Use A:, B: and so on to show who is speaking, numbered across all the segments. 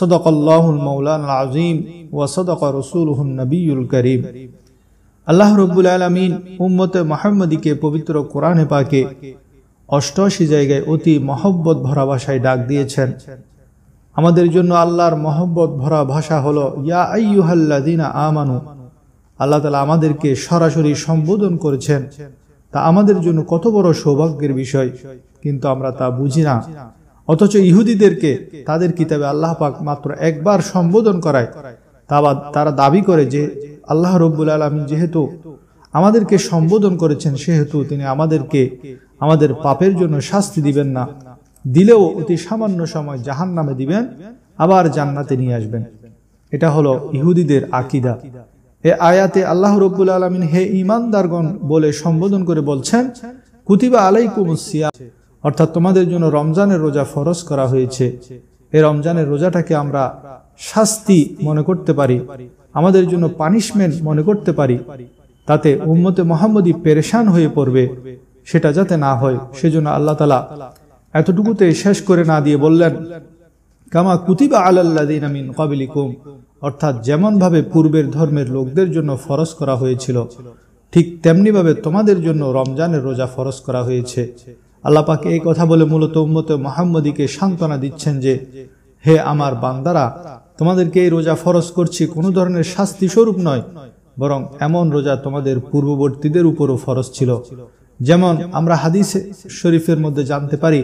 A: صدق الله المولانا العظيم وصدق رسوله النبي الكريم আল্লাহ রব্বুল আলমিন উম্মতে মোহাম্মদীকে পবিত্র কোরআনে পাকে অষ্টআশি জায়গায় অতি মহব্বত ভরা ভাষায় ডাক দিয়েছেন আমাদের জন্য আল্লাহর মহব্বত ভরা ভাষা হল ইয়া আইয়ুহাল্লাদিনা আমানু আল্লাহ তালা আমাদেরকে সরাসরি সম্বোধন করেছেন তা আমাদের জন্য কত বড় সৌভাগ্যের বিষয় কিন্তু আমরা তা বুঝি না অথচ ইহুদিদেরকে তাদের কিতাবে আল্লাহ পাক মাত্র একবার সম্বোধন করায় তারা দাবি করে যে আল্লাহ রব্বুল আলমী যেহেতু আমাদেরকে সম্বোধন করেছেন সেহেতু তিনি আমাদেরকে আমাদের পাপের জন্য শাস্তি দিবেন না দিলেও অতি সামান্য সময় জাহান নামে দিবেন আবার জান্নাতে নিয়ে আসবেন এটা হলো ইহুদিদের আকিদা এ আয়াতে আল্লাহ রব্বুল আলমিন হে ইমানদারগণ বলে সম্বোধন করে বলছেন কুতিবা আলাইকুম সিয়া অর্থাৎ তোমাদের জন্য রমজানের রোজা ফরজ করা হয়েছে এই রমজানের রোজাটাকে আমরা শাস্তি মনে করতে পারি আমাদের জন্য পানিশমেন্ট মনে করতে পারি তাতে উম্মতে মোহাম্মদী পেরেশান হয়ে পড়বে সেটা যাতে না হয় সেজন্য আল্লাহ তালা এতটুকুতে শেষ করে না দিয়ে বললেন কামা কুতিবা আলাল্লাদিন আমিন কুম অর্থাৎ যেমনভাবে পূর্বের ধর্মের লোকদের জন্য ফরজ করা হয়েছিল ঠিক তেমনিভাবে তোমাদের জন্য রমজানের রোজা ফরজ করা হয়েছে আল্লাপাকে এই কথা বলে মূলত উম্মত মোহাম্মদীকে সান্ত্বনা দিচ্ছেন যে হে আমার বান্দারা তোমাদেরকে এই রোজা ফরজ করছি কোনো ধরনের শাস্তি স্বরূপ নয় বরং এমন রোজা তোমাদের পূর্ববর্তীদের উপরও ফরজ ছিল যেমন আমরা হাদিস শরীফের মধ্যে জানতে পারি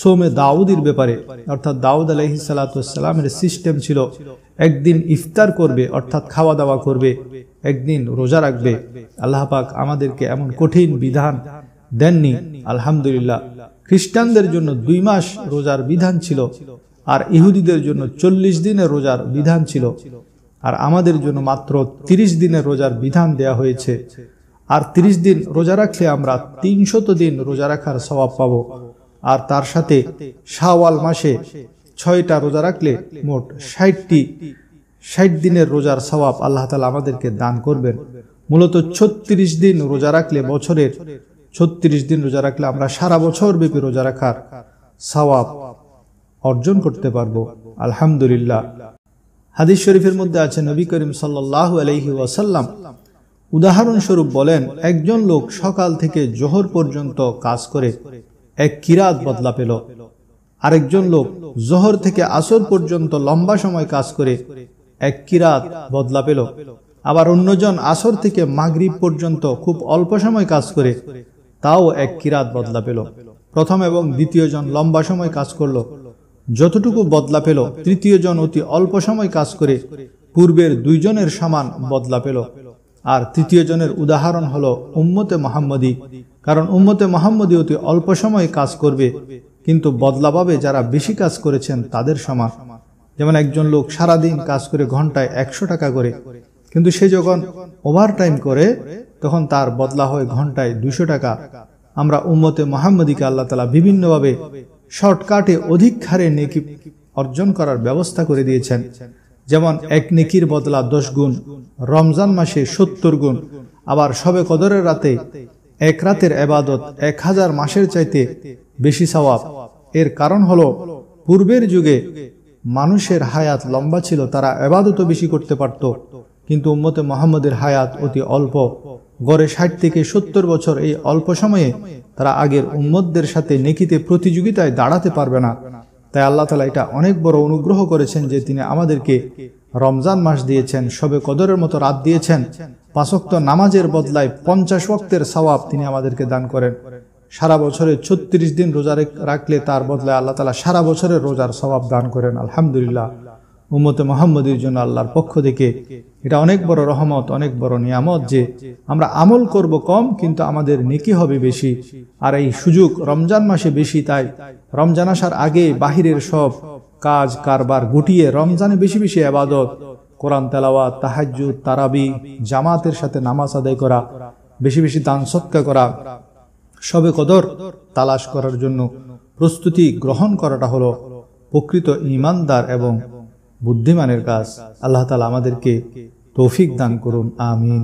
A: সোমে দাউদের ব্যাপারে অর্থাৎ দাউদ আলহি সালাতামের সিস্টেম ছিল একদিন ইফতার করবে অর্থাৎ খাওয়া দাওয়া করবে একদিন রোজা রাখবে আল্লাহ পাক আমাদেরকে এমন কঠিন বিধান দেননি আলহামদুলিল্লাহ খ্রিস্টানদের জন্য দুই মাস রোজার বিধান ছিল আর ইহুদিদের জন্য চল্লিশ দিনের রোজার বিধান ছিল আর আমাদের জন্য মাত্র ৩০ দিনের রোজার বিধান দেয়া হয়েছে আর ৩০ দিন রোজা রাখলে আমরা তিনশত দিন রোজা রাখার স্বভাব পাব আর তার সাথে শাওয়াল মাসে ছয়টা রোজা রাখলে মোট ষাটটি ষাট দিনের রোজার স্বভাব আল্লাহ তালা আমাদেরকে দান করবেন মূলত ছত্রিশ দিন রোজা রাখলে বছরের ছত্রিশ দিন রোজা রাখলে আমরা সারা বছর ব্যাপী রোজা রাখার সওয়াব অর্জন করতে পারবো আলহামদুলিল্লাহ হাদিস শরীফের মধ্যে আছে নবী করিম সাল্লাহ আলহি ওয়াসাল্লাম উদাহরণস্বরূপ বলেন একজন লোক সকাল থেকে জোহর পর্যন্ত কাজ করে এক কিরাত বদলা পেল আরেকজন লোক জোহর থেকে আসর পর্যন্ত লম্বা সময় কাজ করে এক কিরাত বদলা পেল আবার অন্যজন আসর থেকে মাগরীব পর্যন্ত খুব অল্প সময় কাজ করে তাও এক কিরাত বদলা পেল প্রথম এবং দ্বিতীয় জন লম্বা সময় কাজ করল যতটুকু বদলা পেল তৃতীয় জন অতি অল্প সময় কাজ করে পূর্বের দুইজনের সমান বদলা পেল আর তৃতীয় জনের উদাহরণ হল উম্মতে মোহাম্মদী কারণ উম্মতে মোহাম্মদী অতি অল্প সময় কাজ করবে কিন্তু বদলা পাবে যারা বেশি কাজ করেছেন তাদের সমান যেমন একজন লোক সারাদিন কাজ করে ঘন্টায় একশো টাকা করে কিন্তু সে যখন ওভার টাইম করে তখন তার বদলা হয় ঘন্টায় দুশো টাকা আমরা উম্মতে মোহাম্মদীকে আল্লাহ তালা বিভিন্নভাবে শর্টকাটে অধিক হারে নেকি অর্জন করার ব্যবস্থা করে দিয়েছেন যেমন এক নেকির বদলা দশ গুণ রমজান মাসে সত্তর গুণ আবার সবে কদরের রাতে এক রাতের এবাদত এক হাজার মাসের চাইতে বেশি সওয়াব এর কারণ হলো পূর্বের যুগে মানুষের হায়াত লম্বা ছিল তারা এবাদত বেশি করতে পারত কিন্তু উম্মতে মোহাম্মদের হায়াত অতি অল্প গড়ে ষাট থেকে সত্তর বছর এই অল্প সময়ে তারা আগের উম্মতদের সাথে নেকিতে প্রতিযোগিতায় দাঁড়াতে পারবে না তাই আল্লাহ তালা এটা অনেক বড় অনুগ্রহ করেছেন যে তিনি আমাদেরকে রমজান মাস দিয়েছেন সবে কদরের মতো রাত দিয়েছেন পাঁচক্ত নামাজের বদলায় পঞ্চাশ ওক্তের সওয়াব তিনি আমাদেরকে দান করেন সারা বছরে ছত্রিশ দিন রোজা রাখলে তার বদলায় আল্লাহ তালা সারা বছরের রোজার সবাব দান করেন আলহামদুলিল্লাহ উম্মতে মোহাম্মদের জন্য আল্লাহর পক্ষ থেকে এটা অনেক বড় রহমত অনেক বড় নিয়ামত যে আমরা আমল করব কম কিন্তু আমাদের নেকি হবে বেশি আর এই সুযোগ রমজান মাসে বেশি তাই রমজান আসার আগে বাহিরের সব কাজ কারবার গুটিয়ে রমজানে বেশি বেশি আবাদত কোরআন তেলাওয়াত তাহাজ তারাবি জামাতের সাথে নামাজ আদায় করা বেশি বেশি দান সৎকা করা সবে কদর তালাশ করার জন্য প্রস্তুতি গ্রহণ করাটা হলো প্রকৃত ইমানদার এবং বুদ্ধিমানের কাজ আল্লাহ তালা আমাদেরকে তৌফিক দান করুন আমিন